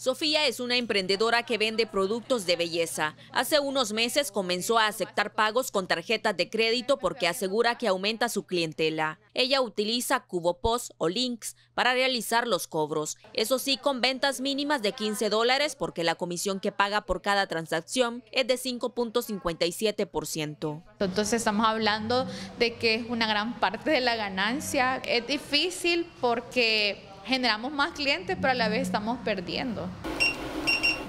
Sofía es una emprendedora que vende productos de belleza. Hace unos meses comenzó a aceptar pagos con tarjetas de crédito porque asegura que aumenta su clientela. Ella utiliza CuboPost o Links para realizar los cobros, eso sí con ventas mínimas de 15 dólares porque la comisión que paga por cada transacción es de 5.57%. Entonces estamos hablando de que es una gran parte de la ganancia. Es difícil porque generamos más clientes, pero a la vez estamos perdiendo.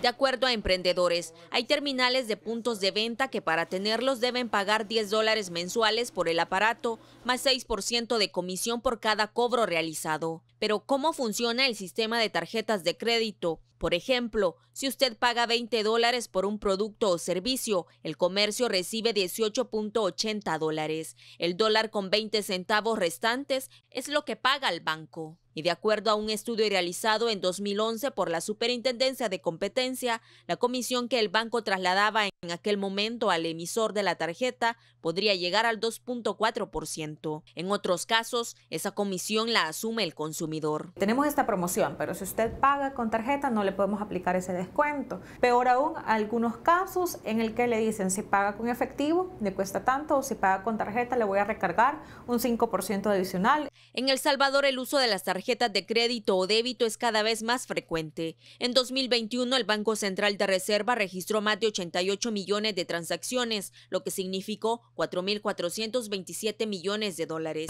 De acuerdo a emprendedores, hay terminales de puntos de venta que para tenerlos deben pagar 10 dólares mensuales por el aparato, más 6% de comisión por cada cobro realizado. Pero ¿cómo funciona el sistema de tarjetas de crédito? Por ejemplo, si usted paga 20 dólares por un producto o servicio, el comercio recibe 18.80 dólares. El dólar con 20 centavos restantes es lo que paga el banco. Y de acuerdo a un estudio realizado en 2011 por la Superintendencia de Competencia, la comisión que el banco trasladaba en aquel momento al emisor de la tarjeta podría llegar al 2.4%. En otros casos, esa comisión la asume el consumidor. Tenemos esta promoción, pero si usted paga con tarjeta no le podemos aplicar ese descuento. Peor aún, algunos casos en el que le dicen si paga con efectivo le cuesta tanto o si paga con tarjeta le voy a recargar un 5% adicional. En El Salvador el uso de las tarjetas de crédito o débito es cada vez más frecuente. En 2021 el Banco Central de Reserva registró más de 88 millones de transacciones, lo que significó 4.427 millones de dólares.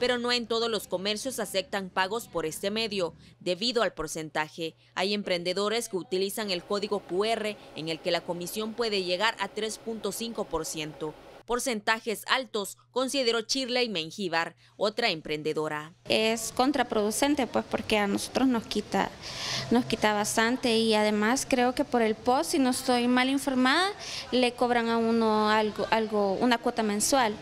Pero no en todos los comercios aceptan pagos por este medio, debido al porcentaje. Hay emprendedores que utilizan el código QR en el que la comisión puede llegar a 3.5% porcentajes altos, consideró y Mengíbar, otra emprendedora. Es contraproducente pues porque a nosotros nos quita, nos quita bastante y además creo que por el post, si no estoy mal informada, le cobran a uno algo, algo una cuota mensual.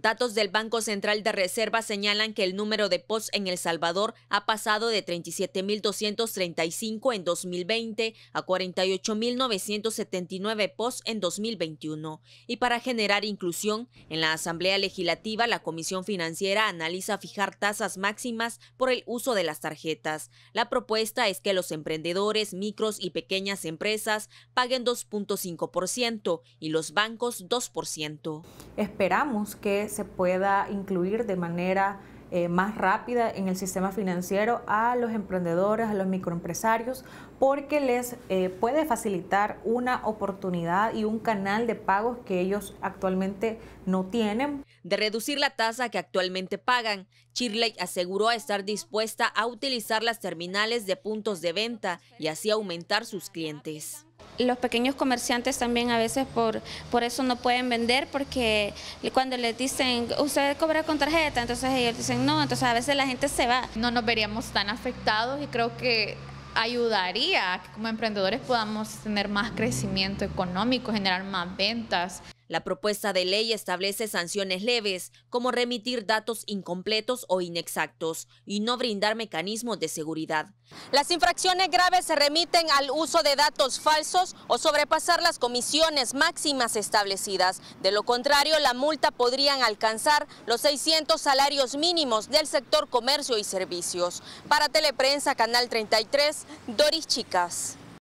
Datos del Banco Central de Reserva señalan que el número de POS en El Salvador ha pasado de 37.235 en 2020 a 48.979 POS en 2021. Y para generar inclusión, en la Asamblea Legislativa la Comisión Financiera analiza fijar tasas máximas por el uso de las tarjetas. La propuesta es que los emprendedores, micros y pequeñas empresas paguen 2.5% y los bancos 2%. Esperamos que se pueda incluir de manera eh, más rápida en el sistema financiero a los emprendedores, a los microempresarios, porque les eh, puede facilitar una oportunidad y un canal de pagos que ellos actualmente no tienen. De reducir la tasa que actualmente pagan, Chirley aseguró estar dispuesta a utilizar las terminales de puntos de venta y así aumentar sus clientes. Los pequeños comerciantes también a veces por, por eso no pueden vender porque cuando les dicen, usted cobra con tarjeta, entonces ellos dicen no, entonces a veces la gente se va. No nos veríamos tan afectados y creo que ayudaría a que como emprendedores podamos tener más crecimiento económico, generar más ventas. La propuesta de ley establece sanciones leves, como remitir datos incompletos o inexactos y no brindar mecanismos de seguridad. Las infracciones graves se remiten al uso de datos falsos o sobrepasar las comisiones máximas establecidas. De lo contrario, la multa podrían alcanzar los 600 salarios mínimos del sector comercio y servicios. Para Teleprensa, Canal 33, Doris Chicas.